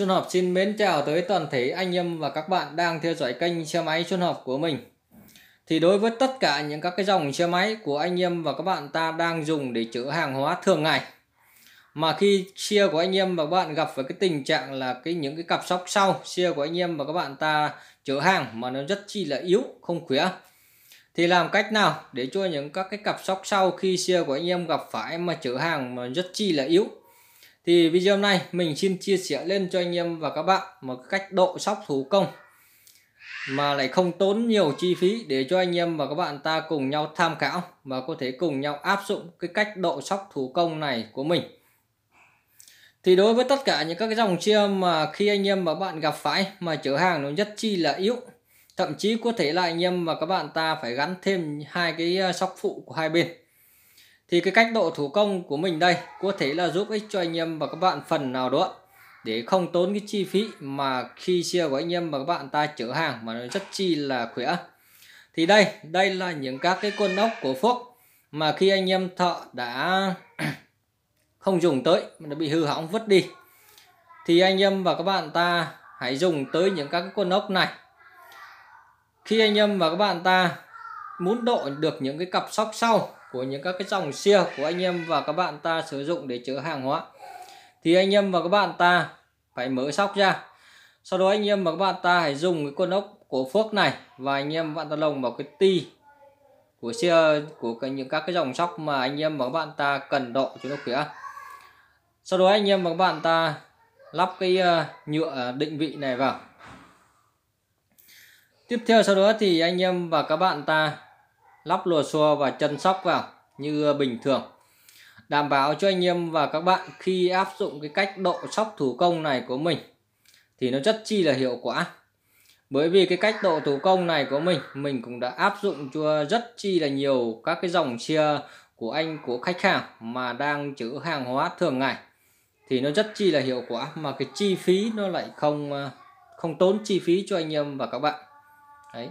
Xuân Hợp xin mến chào tới toàn thể anh em và các bạn đang theo dõi kênh xe máy Xuân Hợp của mình. Thì đối với tất cả những các cái dòng xe máy của anh em và các bạn ta đang dùng để chở hàng hóa thường ngày mà khi xe của anh em và các bạn gặp với cái tình trạng là cái những cái cặp sóc sau xe của anh em và các bạn ta chở hàng mà nó rất chi là yếu không khỏe thì làm cách nào để cho những các cái cặp sóc sau khi xe của anh em gặp phải mà chở hàng mà rất chi là yếu thì video hôm nay mình xin chia sẻ lên cho anh em và các bạn một cách độ sóc thủ công mà lại không tốn nhiều chi phí để cho anh em và các bạn ta cùng nhau tham khảo và có thể cùng nhau áp dụng cái cách độ sóc thủ công này của mình thì đối với tất cả những các cái dòng chia mà khi anh em và bạn gặp phải mà chở hàng nó rất chi là yếu thậm chí có thể là anh em và các bạn ta phải gắn thêm hai cái ờ, sóc phụ của hai bên thì cái cách độ thủ công của mình đây có thể là giúp ích cho anh em và các bạn phần nào đó để không tốn cái chi phí mà khi xe của anh em và các bạn ta chở hàng mà nó rất chi là khỏe thì đây đây là những các cái con ốc của Phúc mà khi anh em thợ đã không dùng tới nó bị hư hỏng vứt đi thì anh em và các bạn ta hãy dùng tới những các cái con ốc này khi anh em và các bạn ta muốn độ được những cái cặp sóc sau của những các cái dòng xe của anh em và các bạn ta sử dụng để chứa hàng hóa thì anh em và các bạn ta phải mở sóc ra sau đó anh em và các bạn ta hãy dùng cái con ốc của phước này và anh em bạn ta lồng vào cái ti của xe của cái, những các cái dòng sóc mà anh em và các bạn ta cần độ cho nó kìa sau đó anh em và các bạn ta lắp cái uh, nhựa định vị này vào tiếp theo sau đó thì anh em và các bạn ta lắp lùa xua và chân sóc vào như bình thường đảm bảo cho anh em và các bạn khi áp dụng cái cách độ sóc thủ công này của mình thì nó rất chi là hiệu quả bởi vì cái cách độ thủ công này của mình mình cũng đã áp dụng cho rất chi là nhiều các cái dòng chia của anh của khách hàng mà đang chữ hàng hóa thường ngày thì nó rất chi là hiệu quả mà cái chi phí nó lại không à, không tốn chi phí cho anh em và các bạn đấy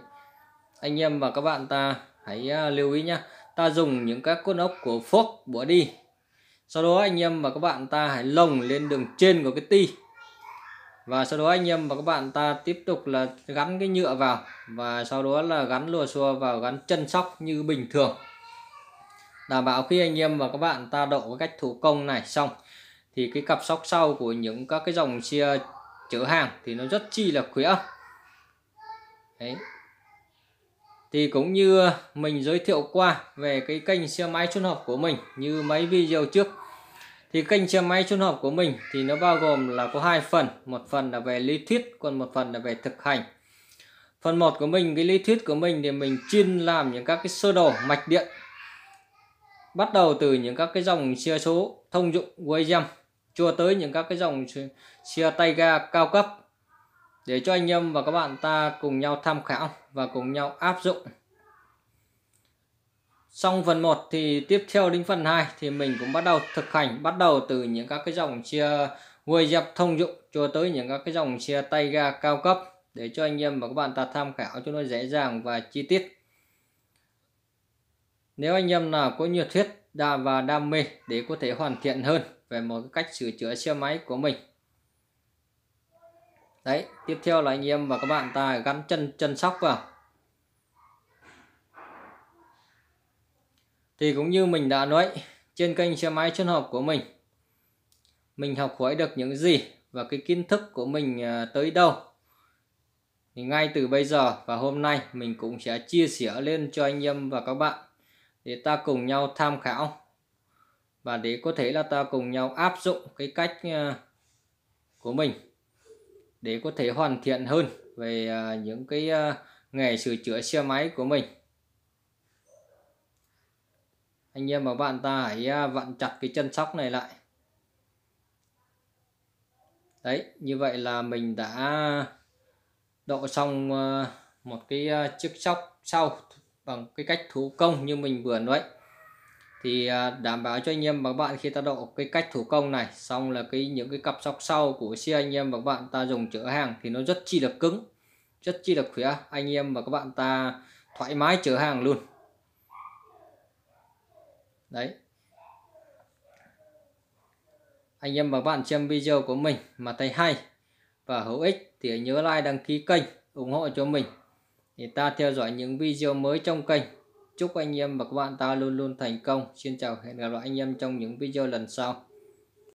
anh em và các bạn ta hãy à, lưu ý nhá ta dùng những các con ốc của phốc bỏ đi sau đó anh em và các bạn ta hãy lồng lên đường trên của cái ti và sau đó anh em và các bạn ta tiếp tục là gắn cái nhựa vào và sau đó là gắn lùa xua vào gắn chân sóc như bình thường đảm bảo khi anh em và các bạn ta độ cách thủ công này xong thì cái cặp sóc sau của những các cái dòng xe chở hàng thì nó rất chi là khỏe đấy thì cũng như mình giới thiệu qua về cái kênh xe máy chuyên hộp của mình như mấy video trước thì kênh xe máy chuyên hộp của mình thì nó bao gồm là có hai phần một phần là về lý thuyết còn một phần là về thực hành phần một của mình cái lý thuyết của mình thì mình chuyên làm những các cái sơ đồ mạch điện bắt đầu từ những các cái dòng xe số thông dụng William cho tới những các cái dòng xe tay ga cao cấp để cho anh em và các bạn ta cùng nhau tham khảo và cùng nhau áp dụng xong phần 1 thì tiếp theo đến phần 2 thì mình cũng bắt đầu thực hành bắt đầu từ những các cái dòng chia quay dẹp thông dụng cho tới những các cái dòng chia tay ga cao cấp để cho anh em và các bạn ta tham khảo cho nó dễ dàng và chi tiết nếu anh em nào có nhiệt huyết và đam mê để có thể hoàn thiện hơn về một cách sửa chữa xe máy của mình đấy tiếp theo là anh em và các bạn ta gắn chân chân sóc vào thì cũng như mình đã nói trên kênh xe máy chân học của mình mình học hỏi được những gì và cái kiến thức của mình à, tới đâu thì ngay từ bây giờ và hôm nay mình cũng sẽ chia sẻ lên cho anh em và các bạn để ta cùng nhau tham khảo và để có thể là ta cùng nhau áp dụng cái cách à, của mình để có thể hoàn thiện hơn về à, những cái à, nghề sửa chữa xe máy của mình anh em và bạn ta hãy à, vặn chặt cái chân sóc này lại đấy như vậy là mình đã độ xong một cái chiếc sóc sau bằng cái cách thủ công như mình vừa nói thì à, đảm bảo cho anh em và các bạn khi ta độ cái cách thủ công này xong là cái những cái cặp sóc sau của xe anh em và các bạn ta dùng chở hàng thì nó rất chi là cứng rất chi là khỏe anh em và các bạn ta thoải mái chở hàng luôn đấy anh em và các bạn xem video của mình mà thấy hay và hữu ích thì nhớ like đăng ký kênh ủng hộ cho mình để ta theo dõi những video mới trong kênh Chúc anh em và các bạn ta luôn luôn thành công. Xin chào hẹn gặp lại anh em trong những video lần sau.